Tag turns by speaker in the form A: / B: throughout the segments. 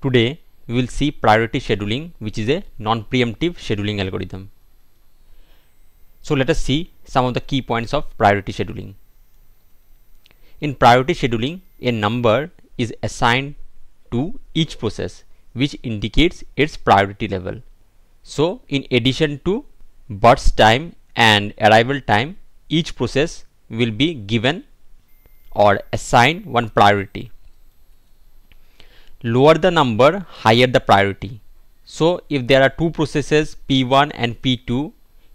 A: Today, we will see priority scheduling, which is a non-preemptive scheduling algorithm. So let us see some of the key points of priority scheduling. In priority scheduling, a number is assigned to each process, which indicates its priority level. So in addition to birth time and arrival time, each process will be given or assigned one priority lower the number higher the priority so if there are two processes p1 and p2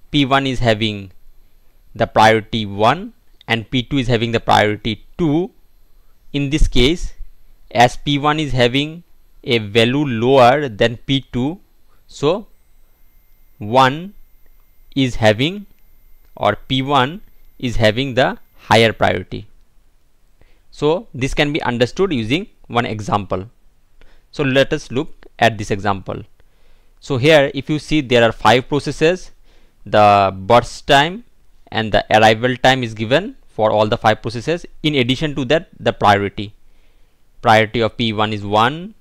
A: p1 is having the priority 1 and p2 is having the priority 2 in this case as p1 is having a value lower than p2 so 1 is having or p1 is having the higher priority so this can be understood using one example so let us look at this example. So here if you see there are five processes, the burst time and the arrival time is given for all the five processes. In addition to that the priority. Priority of P1 is 1,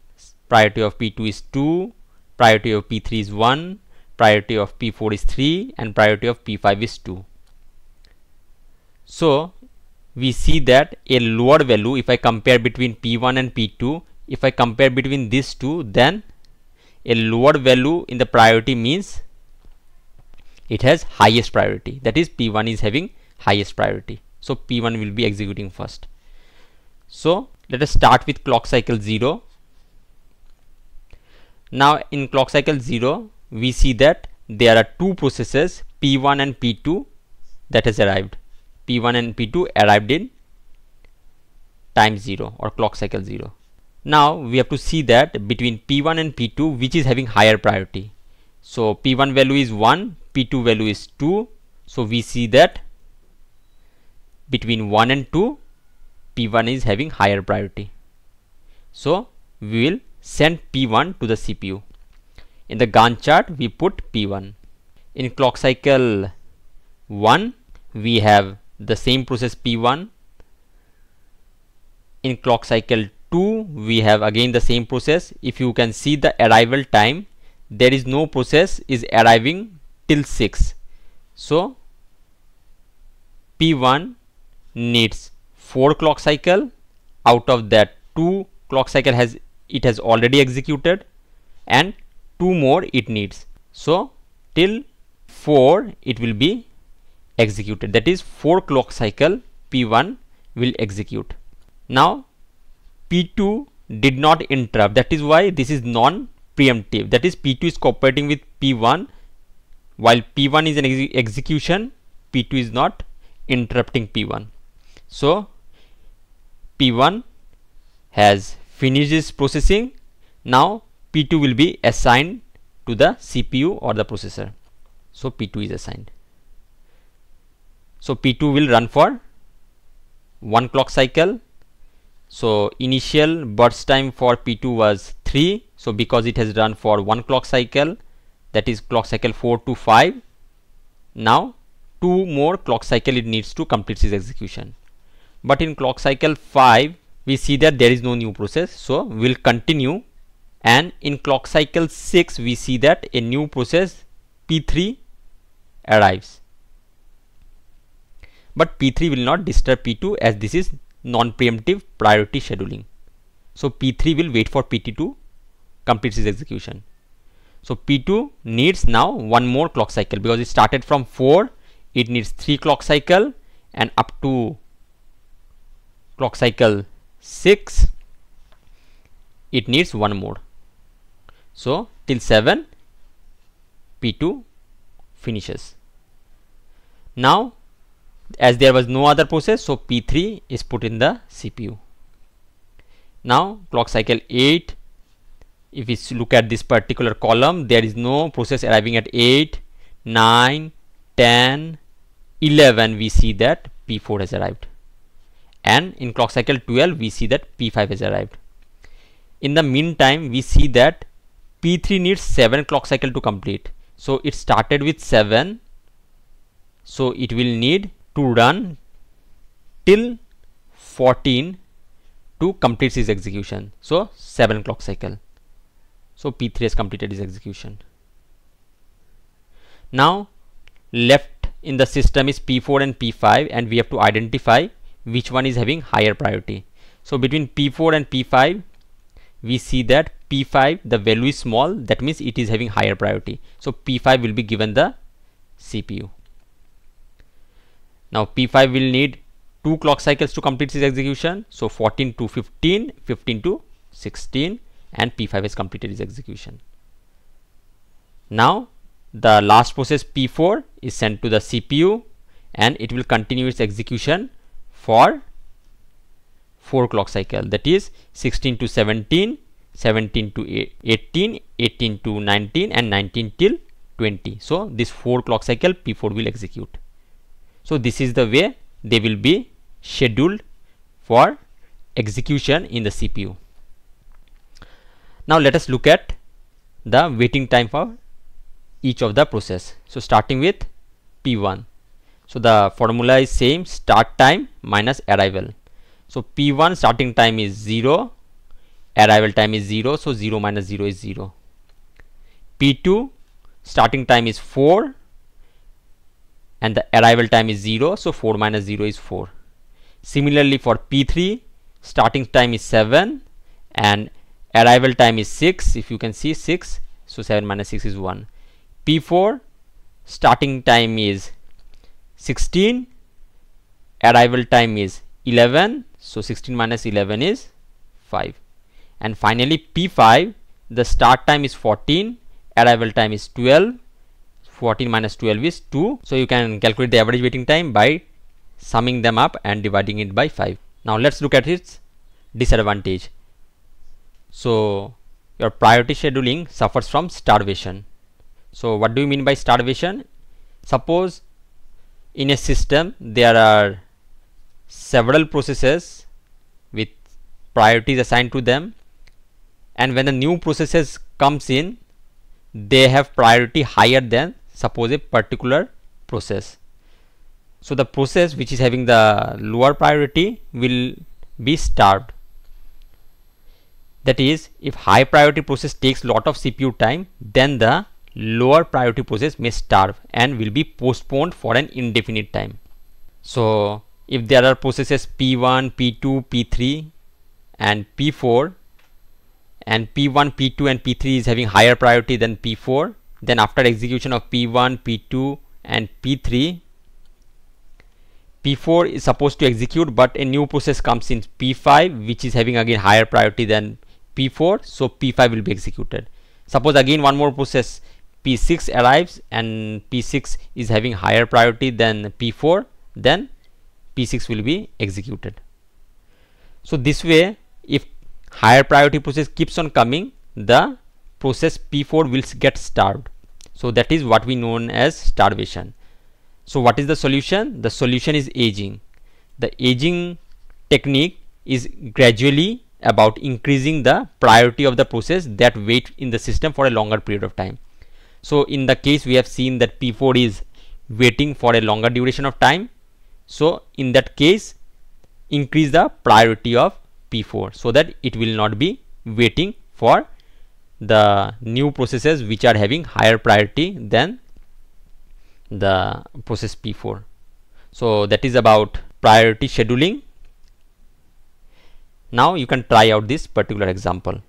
A: priority of P2 is 2, priority of P3 is 1, priority of P4 is 3 and priority of P5 is 2. So we see that a lower value if I compare between P1 and P2 if I compare between these two then a lower value in the priority means it has highest priority that is P1 is having highest priority so P1 will be executing first so let us start with clock cycle 0 now in clock cycle 0 we see that there are two processes P1 and P2 that has arrived P1 and P2 arrived in time 0 or clock cycle 0 now we have to see that between P1 and P2 which is having higher priority. So P1 value is 1, P2 value is 2. So we see that between 1 and 2 P1 is having higher priority. So we will send P1 to the CPU. In the Gantt chart we put P1. In clock cycle 1 we have the same process P1. In clock cycle 2 we have again the same process if you can see the arrival time there is no process is arriving till 6 so P1 needs 4 clock cycle out of that 2 clock cycle has it has already executed and 2 more it needs so till 4 it will be executed that is 4 clock cycle P1 will execute now P2 did not interrupt. That is why this is non-preemptive. That is P2 is cooperating with P1 while P1 is an execution, P2 is not interrupting P1. So P1 has finished its processing. Now P2 will be assigned to the CPU or the processor. So P2 is assigned. So P2 will run for one clock cycle so initial burst time for p2 was 3 so because it has run for one clock cycle that is clock cycle 4 to 5 now two more clock cycle it needs to complete its execution but in clock cycle 5 we see that there is no new process so we'll continue and in clock cycle 6 we see that a new process p3 arrives but p3 will not disturb p2 as this is non-preemptive priority scheduling. So P3 will wait for P2 completes its execution. So P2 needs now one more clock cycle because it started from 4, it needs 3 clock cycle and up to clock cycle 6 it needs one more. So till 7 P2 finishes. Now as there was no other process so P3 is put in the CPU. Now clock cycle 8 if we look at this particular column there is no process arriving at 8 9 10 11 we see that P4 has arrived and in clock cycle 12 we see that P5 has arrived. In the meantime we see that P3 needs 7 clock cycle to complete. So it started with 7 so it will need to run till 14 to complete his execution. So 7 clock cycle. So P3 has completed his execution. Now left in the system is P4 and P5 and we have to identify which one is having higher priority. So between P4 and P5 we see that P5 the value is small that means it is having higher priority. So P5 will be given the CPU. Now P5 will need two clock cycles to complete its execution. So 14 to 15, 15 to 16 and P5 has completed its execution. Now the last process P4 is sent to the CPU and it will continue its execution for 4 clock cycle that is 16 to 17, 17 to 18, 18 to 19 and 19 till 20. So this 4 clock cycle P4 will execute. So, this is the way they will be scheduled for execution in the CPU. Now, let us look at the waiting time for each of the process. So, starting with P1. So, the formula is same start time minus arrival. So, P1 starting time is 0, arrival time is 0. So, 0 minus 0 is 0. P2 starting time is 4 and the arrival time is 0 so 4 minus 0 is 4 similarly for p3 starting time is 7 and arrival time is 6 if you can see 6 so 7 minus 6 is 1 p4 starting time is 16 arrival time is 11 so 16 minus 11 is 5 and finally p5 the start time is 14 arrival time is 12 14 minus 12 is 2 so you can calculate the average waiting time by summing them up and dividing it by 5 now let's look at its disadvantage so your priority scheduling suffers from starvation so what do you mean by starvation suppose in a system there are several processes with priorities assigned to them and when the new processes comes in they have priority higher than suppose a particular process so the process which is having the lower priority will be starved that is if high priority process takes lot of CPU time then the lower priority process may starve and will be postponed for an indefinite time so if there are processes P1 P2 P3 and P4 and P1 P2 and P3 is having higher priority than P4 then after execution of p1 p2 and p3 p4 is supposed to execute but a new process comes in p5 which is having again higher priority than p4 so p5 will be executed suppose again one more process p6 arrives and p6 is having higher priority than p4 then p6 will be executed so this way if higher priority process keeps on coming the process P4 will get starved. So that is what we known as starvation. So what is the solution? The solution is aging. The aging technique is gradually about increasing the priority of the process that wait in the system for a longer period of time. So in the case we have seen that P4 is waiting for a longer duration of time. So in that case increase the priority of P4 so that it will not be waiting for the new processes which are having higher priority than the process P4. So that is about priority scheduling. Now you can try out this particular example.